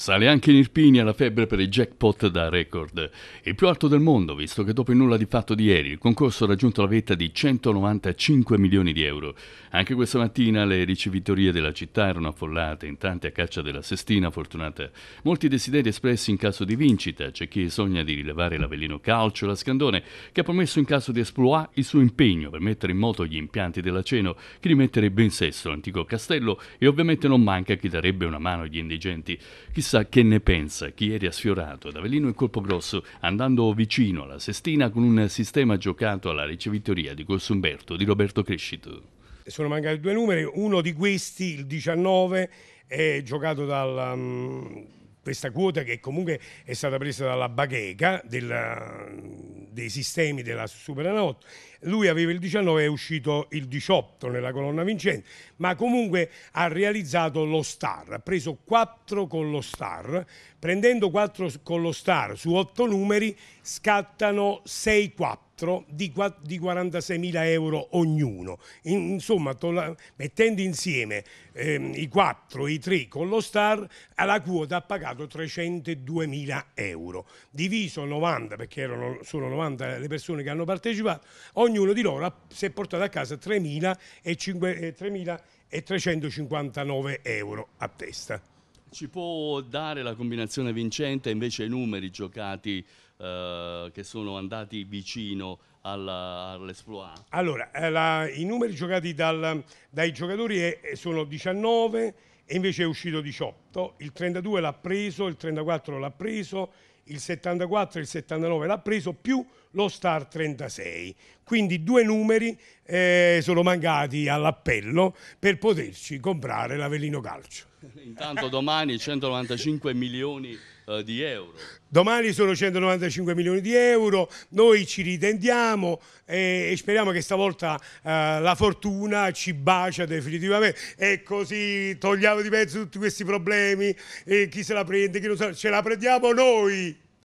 Sale anche in Irpinia la febbre per il jackpot da record, il più alto del mondo, visto che dopo il nulla di fatto di ieri il concorso ha raggiunto la vetta di 195 milioni di euro. Anche questa mattina le ricevitorie della città erano affollate, in tanti a caccia della sestina fortunata. Molti desideri espressi in caso di vincita, c'è chi sogna di rilevare l'Avellino Calcio, la Scandone, che ha promesso in caso di esploit il suo impegno per mettere in moto gli impianti della Ceno, che rimetterebbe in sesto l'antico castello e ovviamente non manca chi darebbe una mano agli indigenti. Chissà chissà che ne pensa chi ieri ha sfiorato ad Avellino il colpo grosso andando vicino alla Sestina con un sistema giocato alla ricevitoria di Corso di Roberto Crescito. Sono mancati due numeri, uno di questi, il 19, è giocato da Um mm, questa quota che comunque è stata presa dalla Bacheca del, dei sistemi della Superanotto. Lui aveva il 19 è uscito il 18 nella colonna vincente, ma comunque ha realizzato lo star, ha preso 4 con lo star, prendendo 4 con lo star su 8 numeri scattano 6 quattro 4 di, 46.000 euro ognuno. insomma, mettendo insieme ehm, i 4 e i 3 con lo Star, alla quota ha pagato 302.000 euro. Diviso 90, perché erano, solo 90 le persone che hanno partecipato, ognuno di loro si è portato a casa 3.359 eh, euro a testa. Ci può dare la combinazione vincente invece i numeri giocati eh, che sono andati vicino all'esploit? Allora, eh, la, i numeri giocati dal, dai giocatori è, eh, sono 19 e invece è uscito 18, il 32 l'ha preso, il 34 l'ha preso, il 74 e il 79 l'ha preso, più lo Star 36. Quindi due numeri eh, sono mancati all'appello per poterci comprare l'Avellino Calcio. Intanto domani 195 milioni eh, di euro. Domani sono 195 milioni di euro, noi ci ritendiamo e, e speriamo che stavolta eh, la fortuna ci bacia definitivamente e così togliamo di mezzo tutti questi problemi e chi se la prende, chi non se la, ce la prendiamo noi.